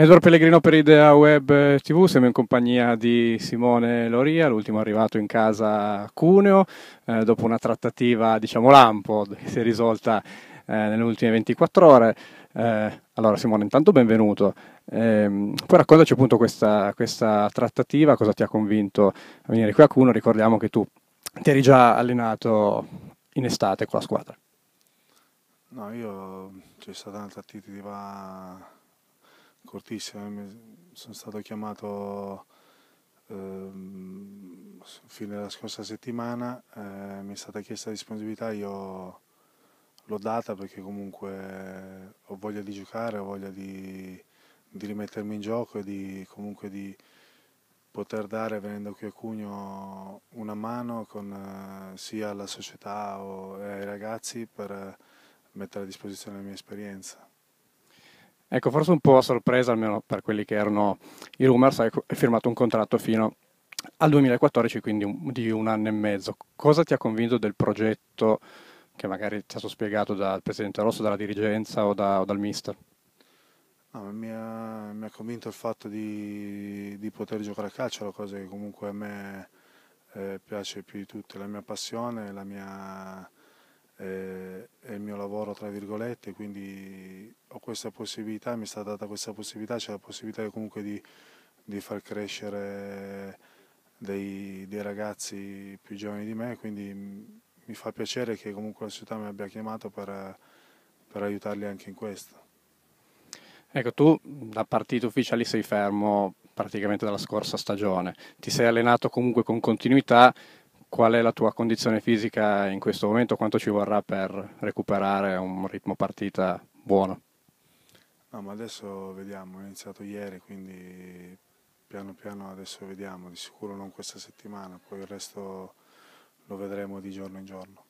Edward Pellegrino per Idea Web TV, siamo in compagnia di Simone Loria, l'ultimo arrivato in casa a Cuneo, eh, dopo una trattativa, diciamo, lampo, che si è risolta eh, nelle ultime 24 ore. Eh, allora Simone, intanto benvenuto. Ehm, poi raccontaci appunto questa, questa trattativa, cosa ti ha convinto a venire qui a Cuneo. Ricordiamo che tu ti eri già allenato in estate con la squadra. No, io c'è stata una trattativa cortissima, eh, sono stato chiamato eh, fine della scorsa settimana, eh, mi è stata chiesta disponibilità, io l'ho data perché comunque ho voglia di giocare, ho voglia di, di rimettermi in gioco e di, comunque di poter dare venendo qui a Cugno una mano con, eh, sia alla società o eh, ai ragazzi per eh, mettere a disposizione la mia esperienza. Ecco, forse un po' a sorpresa, almeno per quelli che erano i rumors, hai firmato un contratto fino al 2014, quindi un, di un anno e mezzo. Cosa ti ha convinto del progetto che magari ti è stato spiegato dal presidente Rosso, dalla dirigenza o, da, o dal mister? No, mi, ha, mi, ha, convinto il fatto di, di, poter giocare a calcio, la cosa che comunque a me eh, piace più di tutte, la mia passione, la mia, eh, il mio lavoro, tra virgolette, quindi questa possibilità, mi è stata data questa possibilità, c'è la possibilità comunque di, di far crescere dei, dei, ragazzi più giovani di me, quindi mm, mi fa piacere che comunque la società mi abbia chiamato per, per aiutarli anche in questo. Ecco, tu da partite ufficiali sei fermo praticamente dalla scorsa stagione, ti sei allenato comunque con continuità, qual è la tua condizione fisica in questo momento, quanto ci vorrà per recuperare un ritmo partita buono? No, ma adesso vediamo, è iniziato ieri, quindi piano piano adesso vediamo, di sicuro non questa settimana, poi il resto lo vedremo di giorno in giorno.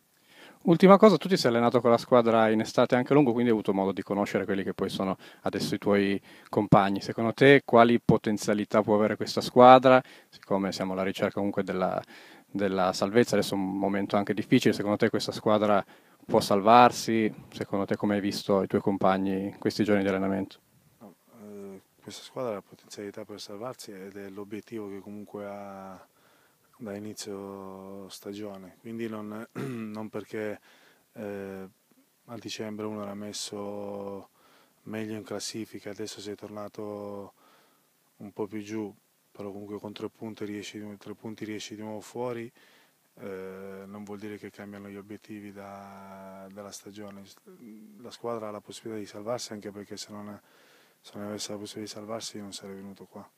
Ultima cosa, tu ti sei allenato con la squadra in estate anche a lungo, quindi hai avuto modo di conoscere quelli che poi sono adesso i tuoi compagni. Secondo te quali potenzialità può avere questa squadra? Siccome siamo alla ricerca comunque della, della salvezza, adesso è un momento anche difficile, secondo te questa squadra può salvarsi, secondo te come hai visto i tuoi compagni in questi giorni di allenamento? No, eh, questa squadra ha la potenzialità per salvarsi ed è l'obiettivo che comunque ha da inizio stagione, quindi non, non perché eh, a dicembre uno era messo meglio in classifica, adesso sei tornato un po' più giù, però comunque con tre punti riesci, tre punti riesci di nuovo fuori. Eh, non vuol dire che cambiano gli obiettivi da, dalla stagione. La squadra ha la possibilità di salvarsi anche perché se non, è, se non avesse la possibilità di salvarsi non sarei venuto qua.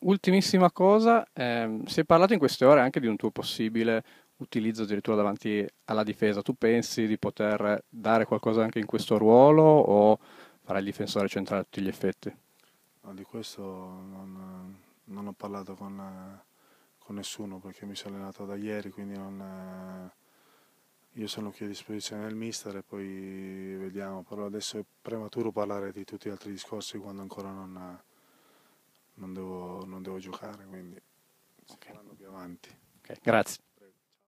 Ultimissima cosa, ehm, si è parlato in queste ore anche di un tuo possibile utilizzo addirittura davanti alla difesa. Tu pensi di poter dare qualcosa anche in questo ruolo o fare il difensore centrale a tutti gli effetti? No, di questo non, non ho parlato con con nessuno perché mi sono allenato da ieri, quindi non, eh, io sono qui a disposizione del mister e poi vediamo, però adesso è prematuro parlare di tutti gli altri discorsi quando ancora non, non, devo, non devo, giocare, quindi okay. si andando più avanti. Okay, grazie.